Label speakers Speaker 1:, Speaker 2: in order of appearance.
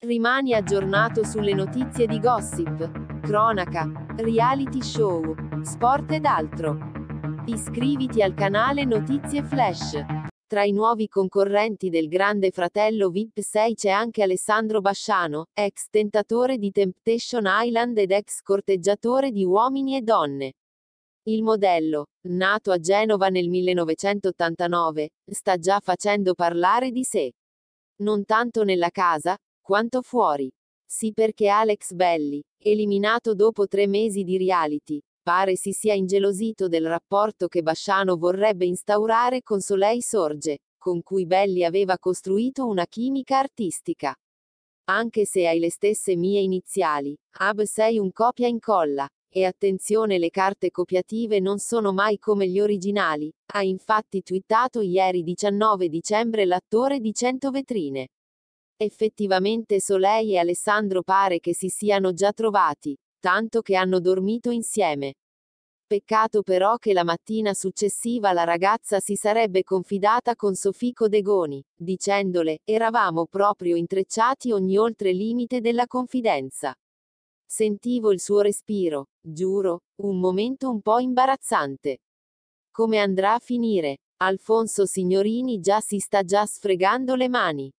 Speaker 1: Rimani aggiornato sulle notizie di gossip, cronaca, reality show, sport ed altro. Iscriviti al canale Notizie Flash. Tra i nuovi concorrenti del Grande Fratello VIP 6 c'è anche Alessandro Basciano, ex tentatore di Temptation Island ed ex corteggiatore di uomini e donne. Il modello, nato a Genova nel 1989, sta già facendo parlare di sé non tanto nella casa, quanto fuori. Sì perché Alex Belli, eliminato dopo tre mesi di reality, pare si sia ingelosito del rapporto che Basciano vorrebbe instaurare con Soleil Sorge, con cui Belli aveva costruito una chimica artistica. Anche se hai le stesse mie iniziali, Ab sei un copia incolla, e attenzione le carte copiative non sono mai come gli originali, ha infatti twittato ieri 19 dicembre l'attore di 100 vetrine. Effettivamente Soleil e Alessandro pare che si siano già trovati, tanto che hanno dormito insieme. Peccato però che la mattina successiva la ragazza si sarebbe confidata con Sofì Codegoni, dicendole, eravamo proprio intrecciati ogni oltre limite della confidenza. Sentivo il suo respiro, giuro, un momento un po' imbarazzante. Come andrà a finire? Alfonso Signorini già si sta già sfregando le mani.